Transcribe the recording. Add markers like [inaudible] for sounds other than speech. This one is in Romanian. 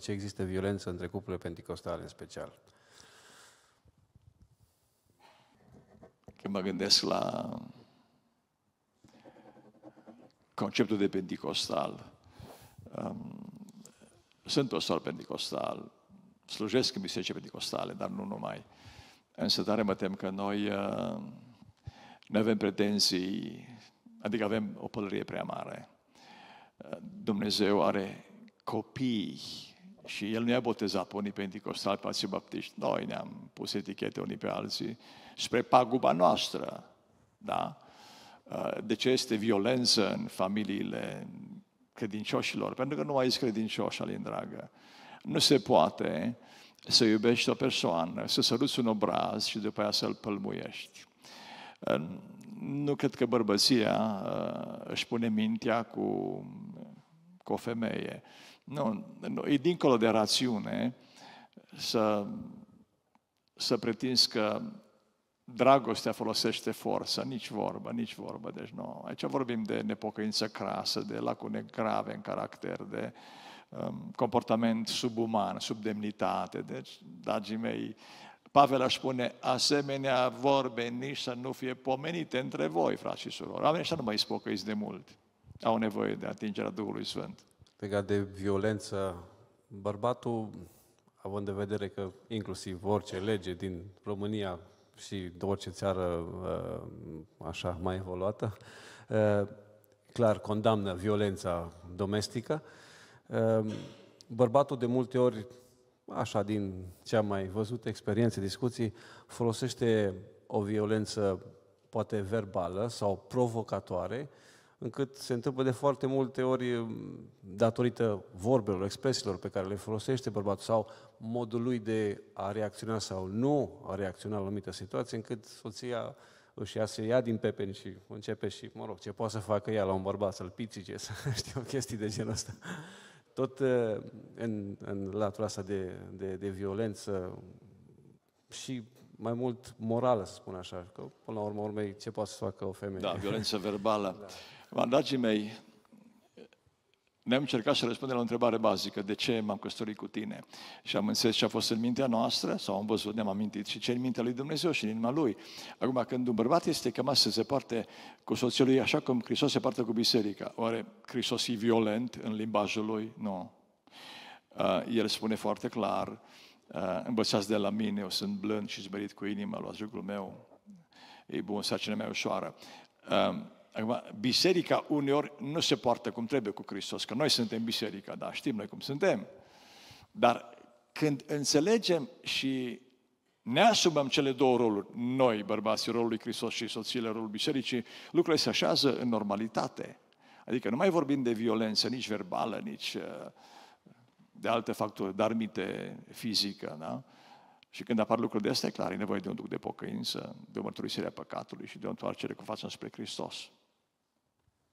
ce există violență între cuplurile penticostale în special. Când mă gândesc la conceptul de penticostal, um, sunt păstor penticostal, slujesc în biserice penticostale, dar nu numai. Însă tare mă tem că noi uh, nu avem pretenții, adică avem o pălărie prea mare. Uh, Dumnezeu are copii și el nu i-a botezat pe unii pentecostali, pe alții baptiști. Noi ne-am pus etichete unii pe alții spre paguba noastră. Da? Uh, de ce este violență în familiile credincioșilor? Pentru că nu mai ești credincioș, Alin, dragă. Nu se poate să iubești o persoană, să săruți un obraz și după aia să-l pălmuiești. Uh, nu cred că bărbăția uh, își pune mintea cu cu o femeie. Nu, nu e dincolo de rațiune să, să pretinzi că dragostea folosește forță, nici vorbă, nici vorbă, deci nu. Aici vorbim de nepocăință crasă, de lacune grave în caracter, de um, comportament subuman, demnitate. Deci, dragii mei, Pavel aș spune, asemenea vorbe nici să nu fie pomenite între voi, frați și surori. Oamenii ăștia nu mai spocăiți de mult au nevoie de atingerea Duhului Sfânt. Legat de violență, bărbatul, având de vedere că inclusiv orice lege din România și de orice țară uh, așa mai evoluată, uh, clar condamnă violența domestică. Uh, bărbatul de multe ori, așa din ce am mai văzut, experiențe, discuții, folosește o violență poate verbală sau provocatoare încât se întâmplă de foarte multe ori mm, datorită vorbelor, expresiilor pe care le folosește bărbatul sau modul lui de a reacționa sau nu a reacționa la anumită situație, încât soția își ia, se ia din pepeni și începe și, mă rog, ce poate să facă ea la un bărbat, să-l pițice, să [laughs] știu, chestii de genul ăsta. Tot eh, în, în latura asta de, de, de violență și mai mult morală, să spun așa, că până la urmă, urmei, ce poate să facă o femeie? Da, violență [laughs] verbală. da. Dragii mei, ne-am încercat să răspundem la o întrebare bazică, de ce m-am căsătorit cu tine? Și am înțeles ce a fost în mintea noastră, sau am văzut, ne-am amintit și ce în mintea lui Dumnezeu și în inima lui. Acum, când un bărbat este chemat să se parte cu soțul lui, așa cum Hristos se parte cu biserica, oare Hristos e violent în limbajul lui? Nu. Uh, el spune foarte clar, Uh, învățați de la mine, eu sunt blând și zbărit cu inima, luați jugul meu. E bun, sarcina mea ușoară. Uh, Acum, biserica uneori nu se poartă cum trebuie cu Hristos, că noi suntem biserica, da, știm noi cum suntem. Dar când înțelegem și ne asumăm cele două roluri, noi, bărbații, rolul lui Hristos și soțiile, rolul bisericii, lucrurile se așează în normalitate. Adică nu mai vorbim de violență, nici verbală, nici uh, de alte factori, darmite fizică, da? Și când apar lucruri de astea, clar, e nevoie de un duc de pocăință, de o mărturisire a păcatului și de o întoarcere cu fața spre Hristos.